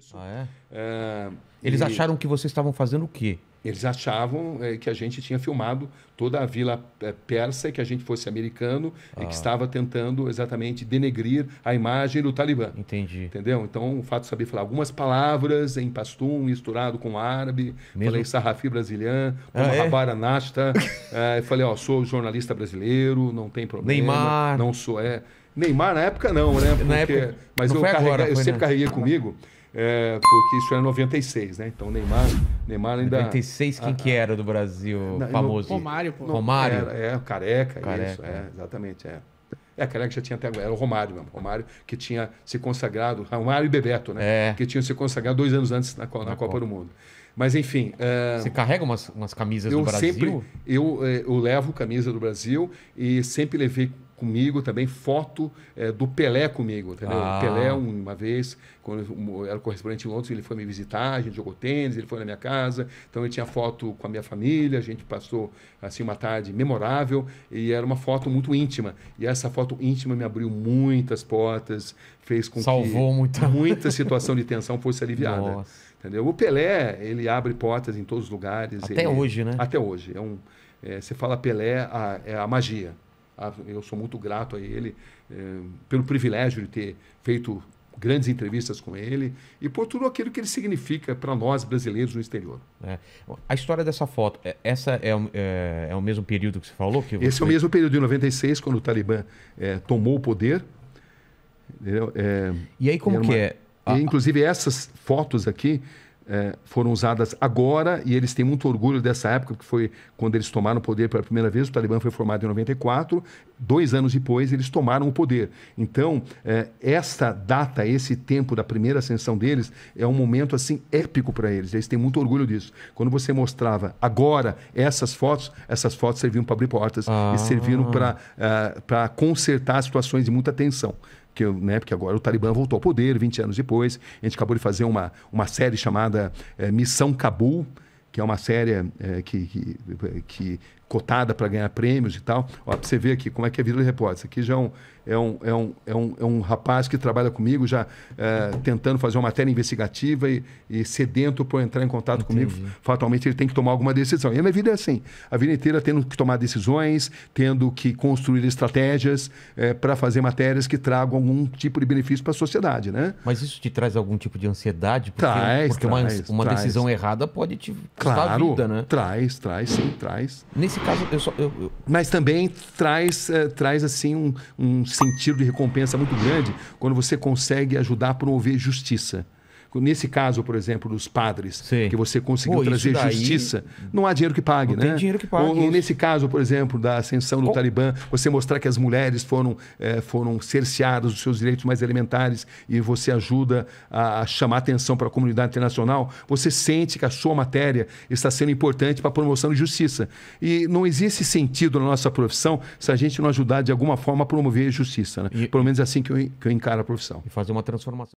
Isso. Ah, é? é? eles e... acharam que vocês estavam fazendo o quê? Eles achavam é, que a gente tinha filmado toda a vila é, persa e que a gente fosse americano ah. e que ah. estava tentando exatamente denegrir a imagem do Talibã. Entendi. Entendeu? Então, o fato de saber falar algumas palavras em pastum, misturado com árabe, Mesmo? falei sarrafi brasileiro, ah, como é? rabara nasta, é, falei, ó, sou jornalista brasileiro, não tem problema. Neymar. Não sou, é... Neymar na época não, né? Porque, na época, mas eu, carreguei, agora, eu sempre carreguei comigo... É, porque isso é era 96, né? Então Neymar, Neymar ainda. 96, quem ah, que ah. era do Brasil não, famoso? Romário, pô. Romário? Era, é, careca, careca, isso, é, exatamente, é. É, careca já tinha até agora, era o Romário mesmo. Romário que tinha se consagrado, Romário e Bebeto, né? É. Que tinham se consagrado dois anos antes na, na, na Copa, Copa do Mundo. Mas enfim. É, Você carrega umas, umas camisas do Brasil? Eu Sempre, eu, é, eu levo camisa do Brasil e sempre levei comigo também, foto é, do Pelé comigo, entendeu? Ah. Pelé, uma vez, quando eu era correspondente em Londres, ele foi me visitar, a gente jogou tênis, ele foi na minha casa, então ele tinha foto com a minha família, a gente passou, assim, uma tarde memorável, e era uma foto muito íntima, e essa foto íntima me abriu muitas portas, fez com Salvou que muita... muita situação de tensão fosse aliviada. Nossa. Entendeu? O Pelé, ele abre portas em todos os lugares. Até ele... hoje, né? Até hoje. É um, é, você fala Pelé, a, é a magia. Ah, eu sou muito grato a ele eh, pelo privilégio de ter feito grandes entrevistas com ele e por tudo aquilo que ele significa para nós brasileiros no exterior. É. A história dessa foto, é, essa é, é, é, o mesmo período que você falou? Que você... Esse é o mesmo período de 96, quando o Talibã eh, tomou o poder. É, e aí como uma... que é? E, inclusive essas fotos aqui é, foram usadas agora e eles têm muito orgulho dessa época, que foi quando eles tomaram o poder pela primeira vez. O Talibã foi formado em 94, dois anos depois eles tomaram o poder. Então, é, esta data, esse tempo da primeira ascensão deles é um momento assim épico para eles. Eles têm muito orgulho disso. Quando você mostrava agora essas fotos, essas fotos serviam para abrir portas ah. e serviram para uh, é, consertar situações de muita tensão que, né, porque agora o Talibã voltou ao poder 20 anos depois. A gente acabou de fazer uma, uma série chamada chamada eh, Missão Cabul, que é uma série eh, que, que, que cotada para ganhar prêmios e tal. Ó, pra você ver aqui como é que é a vida do repórter. Isso aqui já é um, é um, é um, é um, é um rapaz que trabalha comigo, já é, tentando fazer uma matéria investigativa e, e sedento por entrar em contato Entendi. comigo. Fatalmente ele tem que tomar alguma decisão. E a minha vida é assim. A vida inteira tendo que tomar decisões, tendo que construir estratégias é, para fazer matérias que tragam algum tipo de benefício para a sociedade, né? Mas isso te traz algum tipo de ansiedade? Porque, traz, porque traz, uma, uma traz. decisão errada pode te custar claro, a vida, né? Traz, traz, sim, traz. Nesse caso, eu só. Eu, eu... Mas também traz, é, traz assim, um, um sentido de recompensa muito grande quando você consegue ajudar a promover justiça nesse caso, por exemplo, dos padres, Sim. que você conseguiu Pô, trazer daí... justiça, não há dinheiro que pague, não né? Tem dinheiro que pague. Ou, ou nesse caso, por exemplo, da ascensão do Com... Talibã, você mostrar que as mulheres foram, eh, foram cerceadas dos seus direitos mais elementares e você ajuda a, a chamar atenção para a comunidade internacional, você sente que a sua matéria está sendo importante para a promoção de justiça. E não existe sentido na nossa profissão se a gente não ajudar de alguma forma a promover a justiça, né? E... Pelo menos é assim que eu, que eu encaro a profissão. E fazer uma transformação.